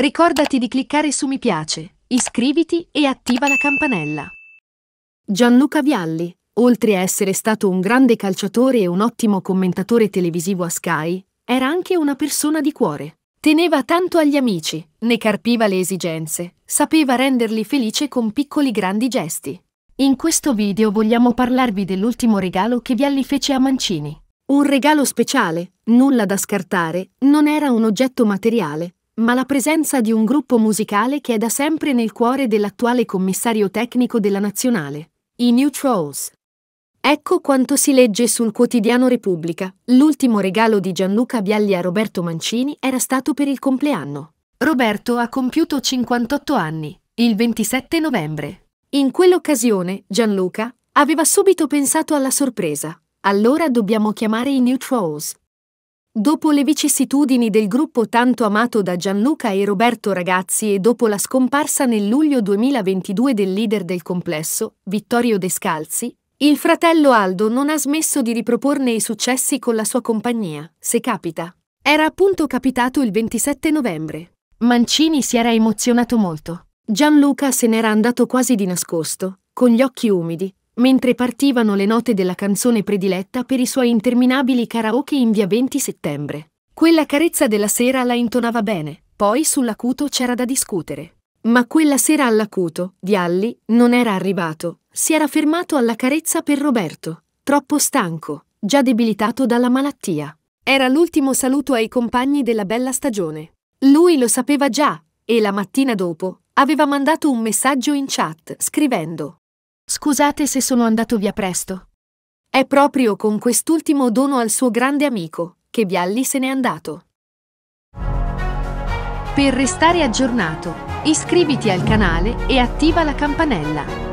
Ricordati di cliccare su mi piace, iscriviti e attiva la campanella. Gianluca Vialli, oltre a essere stato un grande calciatore e un ottimo commentatore televisivo a Sky, era anche una persona di cuore. Teneva tanto agli amici, ne carpiva le esigenze, sapeva renderli felice con piccoli grandi gesti. In questo video vogliamo parlarvi dell'ultimo regalo che Vialli fece a Mancini. Un regalo speciale, nulla da scartare, non era un oggetto materiale, ma la presenza di un gruppo musicale che è da sempre nel cuore dell'attuale commissario tecnico della nazionale, i New Trolls. Ecco quanto si legge sul quotidiano Repubblica. L'ultimo regalo di Gianluca Bialli a Roberto Mancini era stato per il compleanno. Roberto ha compiuto 58 anni, il 27 novembre. In quell'occasione, Gianluca aveva subito pensato alla sorpresa. Allora dobbiamo chiamare i New Trolls. Dopo le vicissitudini del gruppo tanto amato da Gianluca e Roberto Ragazzi e dopo la scomparsa nel luglio 2022 del leader del complesso, Vittorio Descalzi, il fratello Aldo non ha smesso di riproporne i successi con la sua compagnia, se capita. Era appunto capitato il 27 novembre. Mancini si era emozionato molto. Gianluca se n'era andato quasi di nascosto, con gli occhi umidi, mentre partivano le note della canzone prediletta per i suoi interminabili karaoke in via 20 settembre. Quella carezza della sera la intonava bene, poi sull'acuto c'era da discutere. Ma quella sera all'acuto, Dialli non era arrivato, si era fermato alla carezza per Roberto, troppo stanco, già debilitato dalla malattia. Era l'ultimo saluto ai compagni della bella stagione. Lui lo sapeva già, e la mattina dopo aveva mandato un messaggio in chat scrivendo Scusate se sono andato via presto. È proprio con quest'ultimo dono al suo grande amico che Vialli se n'è andato. Per restare aggiornato, iscriviti al canale e attiva la campanella.